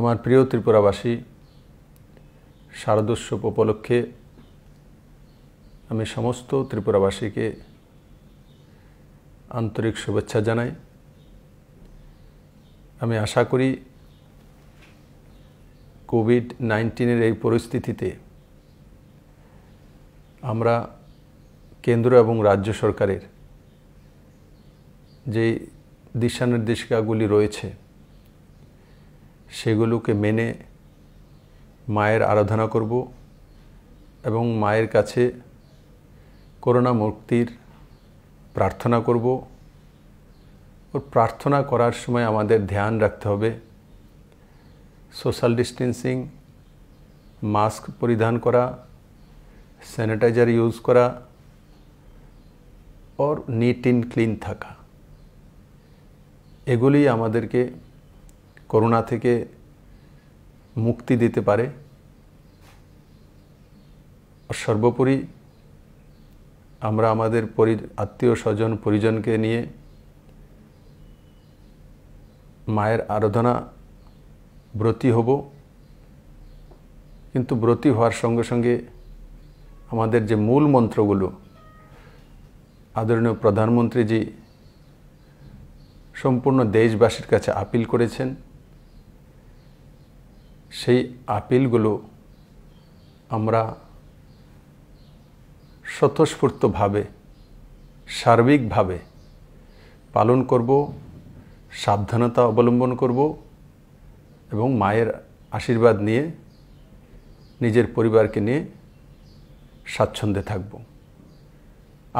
আমার প্রিয় ত্রিপুরাবাসী শারদোৎসব উপলক্ষে আমি সমস্ত ত্রিপুরাবাসীকে আন্তরিক শুভেচ্ছা জানাই আমি আশা করি কোভিড নাইন্টিনের এই পরিস্থিতিতে আমরা কেন্দ্র এবং রাজ্য সরকারের যে দিশানির্দেশিকাগুলি রয়েছে সেগুলোকে মেনে মায়ের আরাধনা করব এবং মায়ের কাছে করোনা মুক্তির প্রার্থনা করব ওর প্রার্থনা করার সময় আমাদের ধ্যান রাখতে হবে সোশ্যাল ডিস্টেন্সিং মাস্ক পরিধান করা স্যানিটাইজার ইউজ করা ওর নিট ইন ক্লিন থাকা এগুলি আমাদেরকে করুণা থেকে মুক্তি দিতে পারে সর্বোপরি আমরা আমাদের পরি আত্মীয় স্বজন পরিজনকে নিয়ে মায়ের আরাধনা ব্রতী হব কিন্তু ব্রতী হওয়ার সঙ্গে সঙ্গে আমাদের যে মূল মন্ত্রগুলো আদরণীয় প্রধানমন্ত্রীজি সম্পূর্ণ দেশবাসীর কাছে আপিল করেছেন সেই আপিলগুলো আমরা স্বতঃস্ফূর্তভাবে সার্বিকভাবে পালন করব সাবধানতা অবলম্বন করব এবং মায়ের আশীর্বাদ নিয়ে নিজের পরিবারকে নিয়ে স্বাচ্ছন্দ্যে থাকব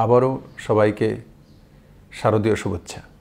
আবারও সবাইকে শারদীয় শুভেচ্ছা